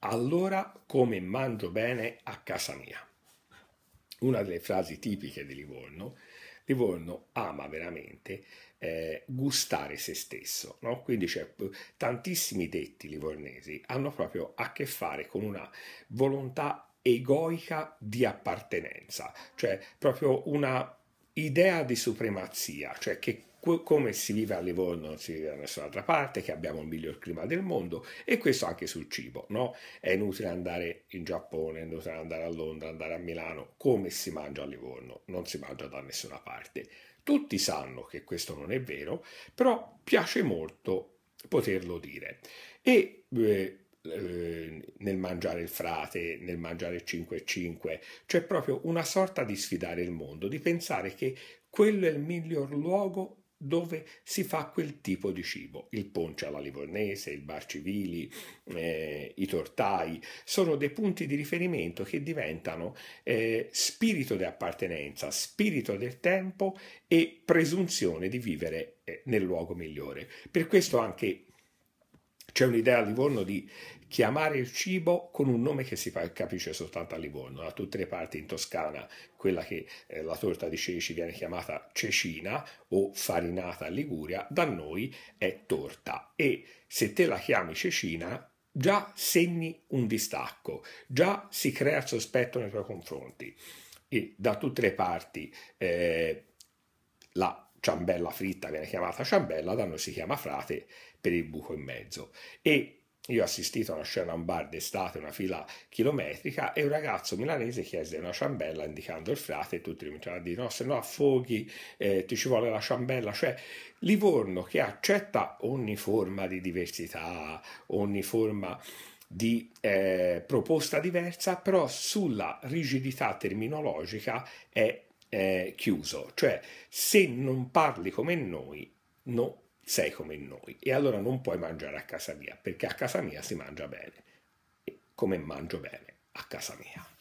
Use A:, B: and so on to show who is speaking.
A: Allora come mangio bene a casa mia. Una delle frasi tipiche di Livorno. Livorno ama veramente eh, gustare se stesso, no? quindi cioè, tantissimi detti livornesi hanno proprio a che fare con una volontà egoica di appartenenza, cioè proprio una idea di supremazia, cioè che come si vive a Livorno non si vive da nessun'altra parte, che abbiamo il miglior clima del mondo e questo anche sul cibo, no? È inutile andare in Giappone, è inutile andare a Londra, andare a Milano, come si mangia a Livorno, non si mangia da nessuna parte. Tutti sanno che questo non è vero, però piace molto poterlo dire. E eh, eh nel mangiare il frate, nel mangiare 5-5, c'è proprio una sorta di sfidare il mondo, di pensare che quello è il miglior luogo dove si fa quel tipo di cibo. Il ponce alla livornese, il barcivili, eh, i tortai, sono dei punti di riferimento che diventano eh, spirito di appartenenza, spirito del tempo e presunzione di vivere eh, nel luogo migliore. Per questo anche c'è un'idea a Livorno di chiamare il cibo con un nome che si fa, capisce soltanto a Livorno, da tutte le parti in Toscana quella che eh, la torta di ceci viene chiamata cecina o farinata a Liguria, da noi è torta e se te la chiami cecina già segni un distacco, già si crea il sospetto nei tuoi confronti e da tutte le parti eh, la ciambella fritta viene chiamata ciambella, da noi si chiama frate per il buco in mezzo. E io ho assistito a una scena a un bar d'estate, una fila chilometrica, e un ragazzo milanese chiese una ciambella indicando il frate e tutti cominciano a dire no, se no affoghi, eh, ti ci vuole la ciambella. Cioè Livorno che accetta ogni forma di diversità, ogni forma di eh, proposta diversa, però sulla rigidità terminologica è eh, chiuso, cioè se non parli come noi, no, sei come noi e allora non puoi mangiare a casa mia perché a casa mia si mangia bene, come mangio bene a casa mia.